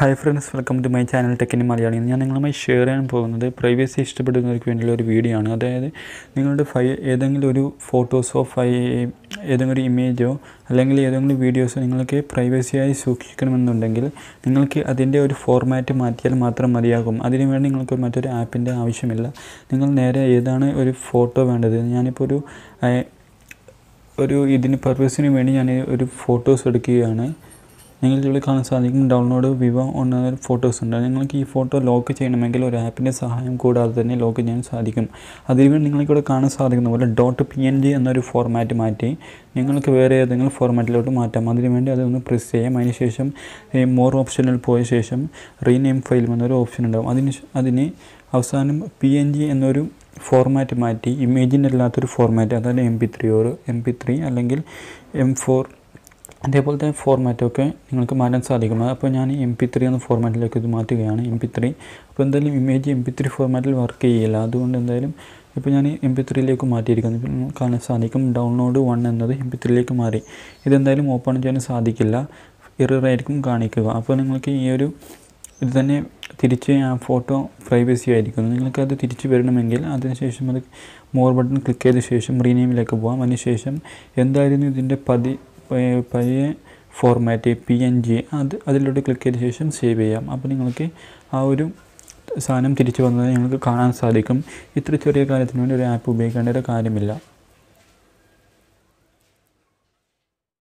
hi friends welcome to my channel ടെക്കിൻ്റെ മലയാളി ഞാൻ നിങ്ങളുമായി ഷെയർ ചെയ്യാൻ പോകുന്നത് പ്രൈവസി ഇഷ്ടപ്പെടുന്നവർക്ക് വേണ്ടിയുള്ള ഒരു വീഡിയോ ആണ് അതായത് നിങ്ങളുടെ ഫൈ ഏതെങ്കിലും ഒരു ഫോട്ടോസോ ഫൈ ഏതെങ്കിലും ഒരു ഇമേജോ അല്ലെങ്കിൽ ഏതെങ്കിലും വീഡിയോസോ നിങ്ങൾക്ക് പ്രൈവസിയായി സൂക്ഷിക്കണമെന്നുണ്ടെങ്കിൽ നിങ്ങൾക്ക് അതിൻ്റെ ഒരു ഫോർമാറ്റ് മാറ്റിയാൽ മാത്രം മതിയാകും അതിനുവേണ്ടി നിങ്ങൾക്ക് മറ്റൊരു ആപ്പിൻ്റെ ആവശ്യമില്ല നിങ്ങൾ നേരെ ഏതാണ് ഒരു ഫോട്ടോ വേണ്ടത് ഞാനിപ്പോൾ ഒരു ഒരു ഇതിന് പർപ്പസിന് വേണ്ടി ഞാൻ ഒരു ഫോട്ടോസ് എടുക്കുകയാണ് നിങ്ങൾക്ക് ഇവിടെ കാണാൻ സാധിക്കും ഡൗൺലോഡ് വിവോ ഓൺലൈൻ ഫോട്ടോസ് ഉണ്ട് നിങ്ങൾക്ക് ഈ ഫോട്ടോ ലോക്ക് ചെയ്യണമെങ്കിൽ ഒരു ആപ്പിൻ്റെ സഹായം കൂടാതെ തന്നെ ലോക്ക് ചെയ്യാൻ സാധിക്കും അതിനുവേണ്ടി നിങ്ങൾക്കിവിടെ കാണാൻ സാധിക്കുന്ന പോലെ ഡോട്ട് പി എൻ ജി എന്നൊരു ഫോർമാറ്റ് മാറ്റി നിങ്ങൾക്ക് വേറെ ഏതെങ്കിലും ഫോർമാറ്റിലോട്ട് മാറ്റാം അതിനുവേണ്ടി അതൊന്ന് പ്രസ് ചെയ്യാം അതിനുശേഷം മോർ ഓപ്ഷനിൽ പോയ ശേഷം റീനെയിം ഫയൽ എന്നൊരു ഓപ്ഷൻ ഉണ്ടാകും അതിന് അതിന് അവസാനം പി എൻ ജി എന്നൊരു ഫോർമാറ്റ് മാറ്റി ഇമേജിൻ്റെ അല്ലാത്തൊരു ഫോർമാറ്റ് അതായത് M P three or M P three അല്ലെങ്കിൽ എം ഫോർ തന്നെ ഫോർമാറ്റൊക്കെ നിങ്ങൾക്ക് മാറ്റാൻ സാധിക്കും അപ്പോൾ ഞാൻ എം പി ത്രീ എന്ന ഫോർമാറ്റിലേക്ക് ഇത് മാറ്റുകയാണ് എം പി ത്രീ അപ്പോൾ എന്തായാലും ഇമേജ് എം പി ത്രീ ഫോർമാറ്റിൽ വർക്ക് ചെയ്യില്ല അതുകൊണ്ട് എന്തായാലും ഇപ്പോൾ ഞാൻ എം പി ത്രീയിലേക്ക് മാറ്റിയിരിക്കുന്നു കാണാൻ സാധിക്കും ഡൗൺലോഡ് വൺ എന്നത് എം പി ത്രീയിലേക്ക് മാറി ഇതെന്തായാലും ഓപ്പൺ ചെയ്യാൻ സാധിക്കില്ല എററായിരിക്കും കാണിക്കുക അപ്പോൾ നിങ്ങൾക്ക് ഈ ഒരു ഇത് തന്നെ തിരിച്ച് ആ ഫോട്ടോ പ്രൈവസി ആയിരിക്കുന്നു നിങ്ങൾക്കത് തിരിച്ച് വരണമെങ്കിൽ അതിനുശേഷം അത് മോർ ബട്ടൺ ക്ലിക്ക് ചെയ്ത ശേഷം റീനെയിമിലേക്ക് പോകാം അതിനുശേഷം എന്തായിരുന്നു ഇതിൻ്റെ പതി പഴയ ഫോർമാറ്റ് പി എൻ ജി അത് അതിലോട്ട് ക്ലിക്ക് ചെയ്ത ശേഷം സേവ് ചെയ്യാം അപ്പോൾ നിങ്ങൾക്ക് ആ ഒരു സാധനം തിരിച്ചു വന്നത് നിങ്ങൾക്ക് കാണാൻ സാധിക്കും ഇത്ര ചെറിയ കാര്യത്തിന് വേണ്ടി ഒരു ആപ്പ് ഉപയോഗിക്കേണ്ട ഒരു കാര്യമില്ല